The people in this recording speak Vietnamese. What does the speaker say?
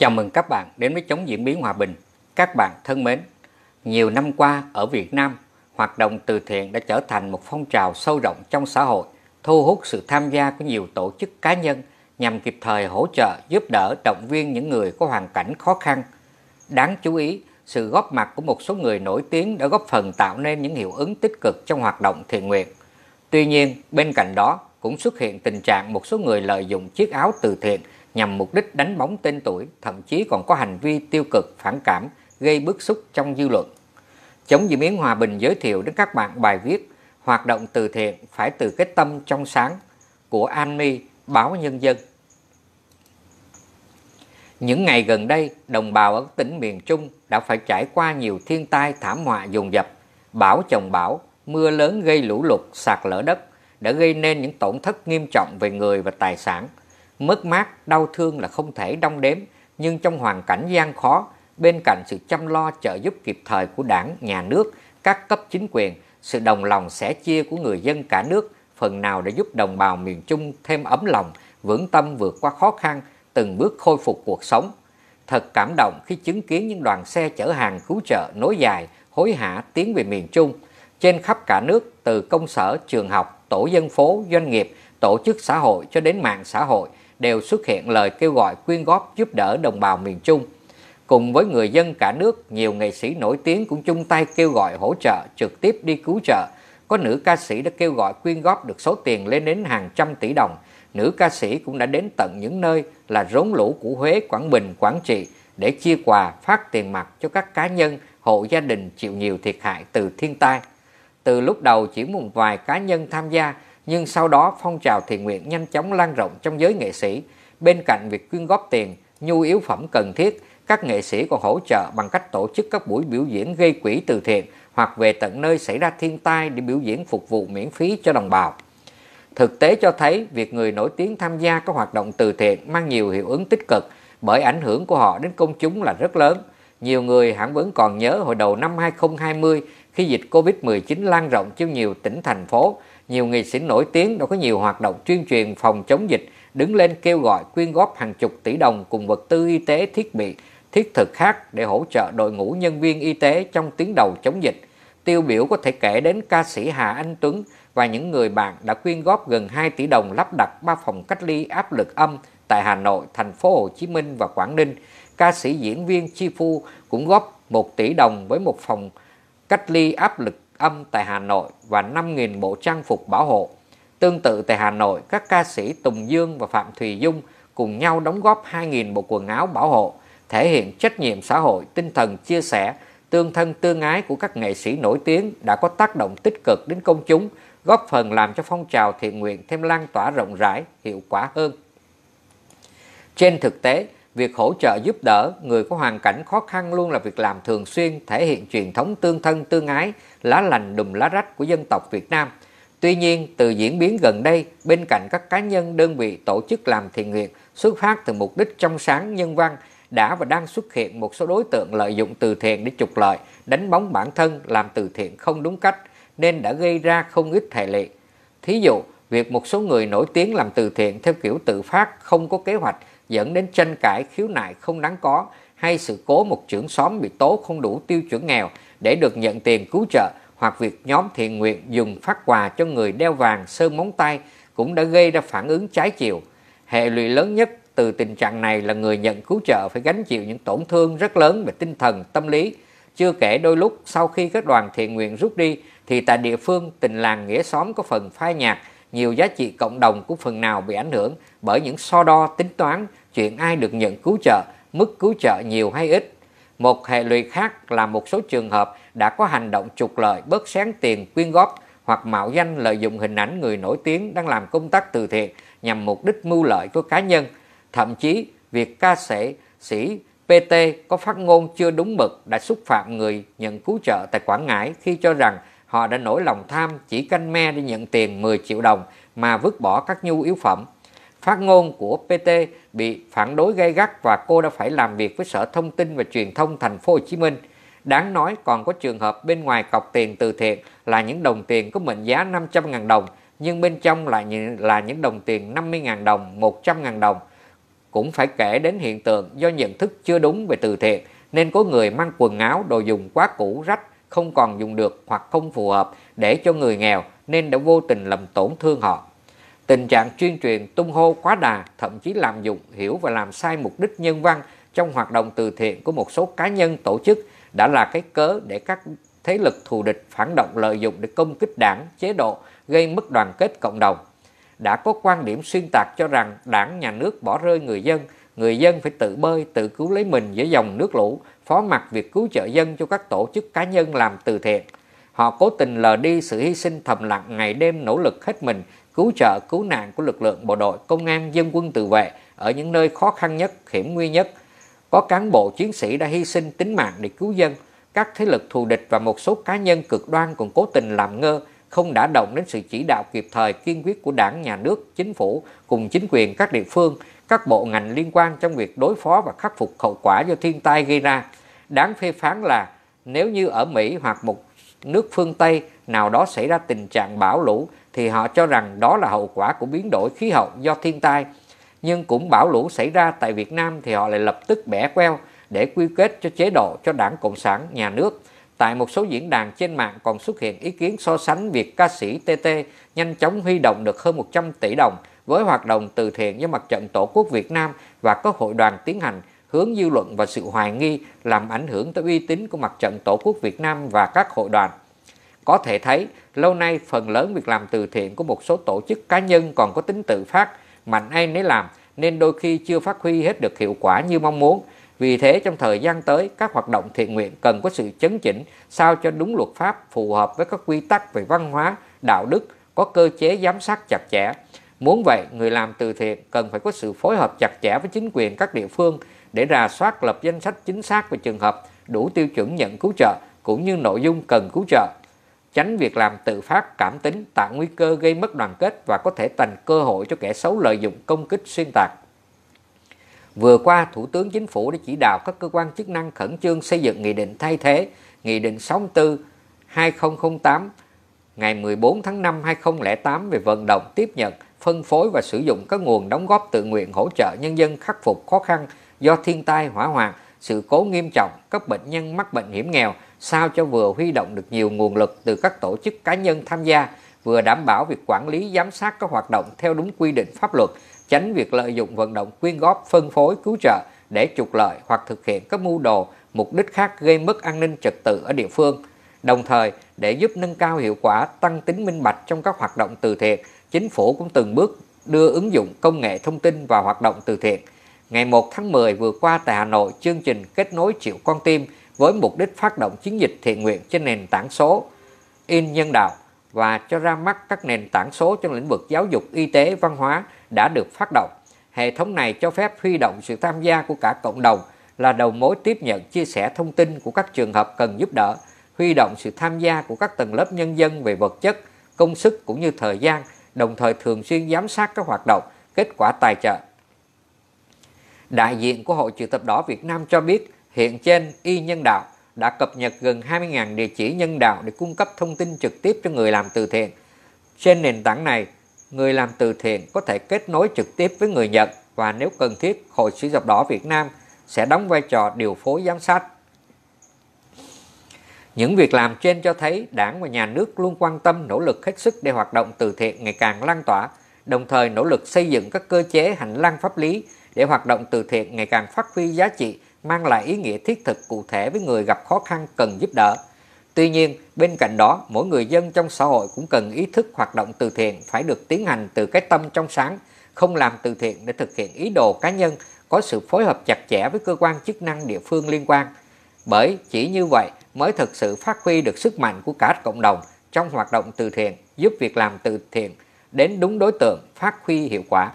Chào mừng các bạn đến với Chống Diễn biến Hòa Bình. Các bạn thân mến, nhiều năm qua ở Việt Nam, hoạt động từ thiện đã trở thành một phong trào sâu rộng trong xã hội, thu hút sự tham gia của nhiều tổ chức cá nhân nhằm kịp thời hỗ trợ, giúp đỡ, động viên những người có hoàn cảnh khó khăn. Đáng chú ý, sự góp mặt của một số người nổi tiếng đã góp phần tạo nên những hiệu ứng tích cực trong hoạt động thiện nguyện. Tuy nhiên, bên cạnh đó cũng xuất hiện tình trạng một số người lợi dụng chiếc áo từ thiện nhằm mục đích đánh bóng tên tuổi, thậm chí còn có hành vi tiêu cực, phản cảm, gây bức xúc trong dư luận. Chống Diễm biến Hòa Bình giới thiệu đến các bạn bài viết Hoạt động từ thiện phải từ cái tâm trong sáng của An My, báo Nhân dân. Những ngày gần đây, đồng bào ở tỉnh miền Trung đã phải trải qua nhiều thiên tai thảm họa dồn dập, bão chồng bão, mưa lớn gây lũ lụt, sạt lở đất đã gây nên những tổn thất nghiêm trọng về người và tài sản – Mất mát, đau thương là không thể đong đếm, nhưng trong hoàn cảnh gian khó, bên cạnh sự chăm lo trợ giúp kịp thời của đảng, nhà nước, các cấp chính quyền, sự đồng lòng sẻ chia của người dân cả nước phần nào đã giúp đồng bào miền Trung thêm ấm lòng, vững tâm vượt qua khó khăn, từng bước khôi phục cuộc sống. Thật cảm động khi chứng kiến những đoàn xe chở hàng cứu trợ nối dài, hối hả tiến về miền Trung. Trên khắp cả nước, từ công sở, trường học, tổ dân phố, doanh nghiệp, tổ chức xã hội cho đến mạng xã hội – đều xuất hiện lời kêu gọi quyên góp giúp đỡ đồng bào miền Trung. Cùng với người dân cả nước, nhiều nghệ sĩ nổi tiếng cũng chung tay kêu gọi hỗ trợ, trực tiếp đi cứu trợ. Có nữ ca sĩ đã kêu gọi quyên góp được số tiền lên đến hàng trăm tỷ đồng. Nữ ca sĩ cũng đã đến tận những nơi là rốn lũ của Huế, Quảng Bình, Quảng Trị để chia quà phát tiền mặt cho các cá nhân, hộ gia đình chịu nhiều thiệt hại từ thiên tai. Từ lúc đầu chỉ một vài cá nhân tham gia nhưng sau đó phong trào thiện nguyện nhanh chóng lan rộng trong giới nghệ sĩ. Bên cạnh việc quyên góp tiền, nhu yếu phẩm cần thiết, các nghệ sĩ còn hỗ trợ bằng cách tổ chức các buổi biểu diễn gây quỹ từ thiện hoặc về tận nơi xảy ra thiên tai để biểu diễn phục vụ miễn phí cho đồng bào. Thực tế cho thấy việc người nổi tiếng tham gia các hoạt động từ thiện mang nhiều hiệu ứng tích cực bởi ảnh hưởng của họ đến công chúng là rất lớn. Nhiều người hẳn vẫn còn nhớ hồi đầu năm 2020 khi dịch Covid-19 lan rộng trên nhiều tỉnh thành phố, nhiều nghệ sĩ nổi tiếng đã có nhiều hoạt động tuyên truyền phòng chống dịch, đứng lên kêu gọi quyên góp hàng chục tỷ đồng cùng vật tư y tế thiết bị, thiết thực khác để hỗ trợ đội ngũ nhân viên y tế trong tuyến đầu chống dịch. Tiêu biểu có thể kể đến ca sĩ Hà Anh Tuấn và những người bạn đã quyên góp gần 2 tỷ đồng lắp đặt 3 phòng cách ly áp lực âm tại Hà Nội, thành phố Hồ Chí Minh và Quảng Ninh. Ca sĩ diễn viên Chi Phu cũng góp 1 tỷ đồng với một phòng cách ly áp lực âm tại Hà Nội và 5.000 bộ trang phục bảo hộ. Tương tự tại Hà Nội, các ca sĩ Tùng Dương và Phạm Thùy Dung cùng nhau đóng góp 2.000 bộ quần áo bảo hộ, thể hiện trách nhiệm xã hội, tinh thần chia sẻ, tương thân tương ái của các nghệ sĩ nổi tiếng đã có tác động tích cực đến công chúng, góp phần làm cho phong trào thiện nguyện thêm lan tỏa rộng rãi, hiệu quả hơn. Trên thực tế, Việc hỗ trợ giúp đỡ người có hoàn cảnh khó khăn luôn là việc làm thường xuyên thể hiện truyền thống tương thân tương ái, lá lành đùm lá rách của dân tộc Việt Nam. Tuy nhiên, từ diễn biến gần đây, bên cạnh các cá nhân đơn vị tổ chức làm thiện nguyện xuất phát từ mục đích trong sáng nhân văn, đã và đang xuất hiện một số đối tượng lợi dụng từ thiện để trục lợi, đánh bóng bản thân làm từ thiện không đúng cách nên đã gây ra không ít hệ lụy. Thí dụ, việc một số người nổi tiếng làm từ thiện theo kiểu tự phát không có kế hoạch dẫn đến tranh cãi khiếu nại không đáng có hay sự cố một trưởng xóm bị tố không đủ tiêu chuẩn nghèo để được nhận tiền cứu trợ hoặc việc nhóm thiện nguyện dùng phát quà cho người đeo vàng sơn móng tay cũng đã gây ra phản ứng trái chiều. Hệ lụy lớn nhất từ tình trạng này là người nhận cứu trợ phải gánh chịu những tổn thương rất lớn về tinh thần, tâm lý. Chưa kể đôi lúc sau khi các đoàn thiện nguyện rút đi thì tại địa phương tình làng nghĩa xóm có phần phai nhạt, nhiều giá trị cộng đồng cũng phần nào bị ảnh hưởng bởi những so đo tính toán chuyện ai được nhận cứu trợ, mức cứu trợ nhiều hay ít. Một hệ lụy khác là một số trường hợp đã có hành động trục lợi bớt sáng tiền quyên góp hoặc mạo danh lợi dụng hình ảnh người nổi tiếng đang làm công tác từ thiện nhằm mục đích mưu lợi của cá nhân. Thậm chí, việc ca sĩ, sĩ PT có phát ngôn chưa đúng mực đã xúc phạm người nhận cứu trợ tại Quảng Ngãi khi cho rằng họ đã nổi lòng tham chỉ canh me để nhận tiền 10 triệu đồng mà vứt bỏ các nhu yếu phẩm. Phát ngôn của PT bị phản đối gay gắt và cô đã phải làm việc với Sở Thông tin và Truyền thông thành phố Hồ Chí Minh. Đáng nói còn có trường hợp bên ngoài cọc tiền từ thiện là những đồng tiền có mệnh giá 500.000 đồng nhưng bên trong lại là những đồng tiền 50.000 đồng, 100.000 đồng. Cũng phải kể đến hiện tượng do nhận thức chưa đúng về từ thiện nên có người mang quần áo đồ dùng quá cũ rách không còn dùng được hoặc không phù hợp để cho người nghèo nên đã vô tình làm tổn thương họ. Tình trạng chuyên truyền tung hô quá đà, thậm chí làm dụng, hiểu và làm sai mục đích nhân văn trong hoạt động từ thiện của một số cá nhân tổ chức đã là cái cớ để các thế lực thù địch phản động lợi dụng để công kích đảng, chế độ, gây mất đoàn kết cộng đồng. Đã có quan điểm xuyên tạc cho rằng đảng, nhà nước bỏ rơi người dân, người dân phải tự bơi, tự cứu lấy mình giữa dòng nước lũ, phó mặc việc cứu trợ dân cho các tổ chức cá nhân làm từ thiện – Họ cố tình lờ đi sự hy sinh thầm lặng ngày đêm nỗ lực hết mình cứu trợ cứu nạn của lực lượng bộ đội, công an, dân quân tự vệ ở những nơi khó khăn nhất, hiểm nguy nhất. Có cán bộ chiến sĩ đã hy sinh tính mạng để cứu dân. Các thế lực thù địch và một số cá nhân cực đoan còn cố tình làm ngơ, không đã động đến sự chỉ đạo kịp thời kiên quyết của đảng, nhà nước, chính phủ cùng chính quyền các địa phương, các bộ ngành liên quan trong việc đối phó và khắc phục hậu quả do thiên tai gây ra. Đáng phê phán là nếu như ở Mỹ hoặc một nước phương Tây nào đó xảy ra tình trạng bão lũ thì họ cho rằng đó là hậu quả của biến đổi khí hậu do thiên tai. Nhưng cũng bão lũ xảy ra tại Việt Nam thì họ lại lập tức bẻ queo để quy kết cho chế độ cho đảng Cộng sản, nhà nước. Tại một số diễn đàn trên mạng còn xuất hiện ý kiến so sánh việc ca sĩ TT nhanh chóng huy động được hơn 100 tỷ đồng với hoạt động từ thiện do Mặt trận Tổ quốc Việt Nam và các hội đoàn tiến hành hướng dư luận và sự hoài nghi làm ảnh hưởng tới uy tín của mặt trận Tổ quốc Việt Nam và các hội đoàn. Có thể thấy, lâu nay phần lớn việc làm từ thiện của một số tổ chức cá nhân còn có tính tự phát, mạnh ai nấy làm nên đôi khi chưa phát huy hết được hiệu quả như mong muốn. Vì thế trong thời gian tới, các hoạt động thiện nguyện cần có sự chấn chỉnh sao cho đúng luật pháp phù hợp với các quy tắc về văn hóa, đạo đức, có cơ chế giám sát chặt chẽ. Muốn vậy, người làm từ thiện cần phải có sự phối hợp chặt chẽ với chính quyền các địa phương để rà soát lập danh sách chính xác về trường hợp đủ tiêu chuẩn nhận cứu trợ cũng như nội dung cần cứu trợ tránh việc làm tự phát cảm tính tạo nguy cơ gây mất đoàn kết và có thể thành cơ hội cho kẻ xấu lợi dụng công kích xuyên tạc vừa qua thủ tướng chính phủ đã chỉ đạo các cơ quan chức năng khẩn trương xây dựng nghị định thay thế nghị định 64 2008 ngày 14 tháng 5 2008 về vận động tiếp nhận phân phối và sử dụng các nguồn đóng góp tự nguyện hỗ trợ nhân dân khắc phục khó khăn do thiên tai hỏa hoạn, sự cố nghiêm trọng, các bệnh nhân mắc bệnh hiểm nghèo, sao cho vừa huy động được nhiều nguồn lực từ các tổ chức cá nhân tham gia, vừa đảm bảo việc quản lý giám sát các hoạt động theo đúng quy định pháp luật, tránh việc lợi dụng vận động quyên góp, phân phối, cứu trợ để trục lợi hoặc thực hiện các mưu đồ, mục đích khác gây mất an ninh trật tự ở địa phương. Đồng thời, để giúp nâng cao hiệu quả, tăng tính minh bạch trong các hoạt động từ thiện, chính phủ cũng từng bước đưa ứng dụng công nghệ thông tin vào hoạt động từ thiện. Ngày 1 tháng 10 vừa qua tại Hà Nội, chương trình kết nối triệu con tim với mục đích phát động chiến dịch thiện nguyện trên nền tảng số, in nhân đạo và cho ra mắt các nền tảng số trong lĩnh vực giáo dục, y tế, văn hóa đã được phát động. Hệ thống này cho phép huy động sự tham gia của cả cộng đồng là đầu mối tiếp nhận chia sẻ thông tin của các trường hợp cần giúp đỡ, huy động sự tham gia của các tầng lớp nhân dân về vật chất, công sức cũng như thời gian đồng thời thường xuyên giám sát các hoạt động, kết quả tài trợ. Đại diện của Hội Chữ thập đỏ Việt Nam cho biết hiện trên Y Nhân Đạo đã cập nhật gần 20.000 địa chỉ nhân đạo để cung cấp thông tin trực tiếp cho người làm từ thiện. Trên nền tảng này, người làm từ thiện có thể kết nối trực tiếp với người nhận và nếu cần thiết, Hội Chữ thập đỏ Việt Nam sẽ đóng vai trò điều phối giám sát những việc làm trên cho thấy đảng và nhà nước luôn quan tâm nỗ lực hết sức để hoạt động từ thiện ngày càng lan tỏa, đồng thời nỗ lực xây dựng các cơ chế hành lang pháp lý để hoạt động từ thiện ngày càng phát huy giá trị, mang lại ý nghĩa thiết thực cụ thể với người gặp khó khăn cần giúp đỡ. Tuy nhiên, bên cạnh đó, mỗi người dân trong xã hội cũng cần ý thức hoạt động từ thiện phải được tiến hành từ cái tâm trong sáng, không làm từ thiện để thực hiện ý đồ cá nhân, có sự phối hợp chặt chẽ với cơ quan chức năng địa phương liên quan – bởi chỉ như vậy mới thực sự phát huy được sức mạnh của cả cộng đồng trong hoạt động từ thiện, giúp việc làm từ thiện đến đúng đối tượng, phát huy hiệu quả.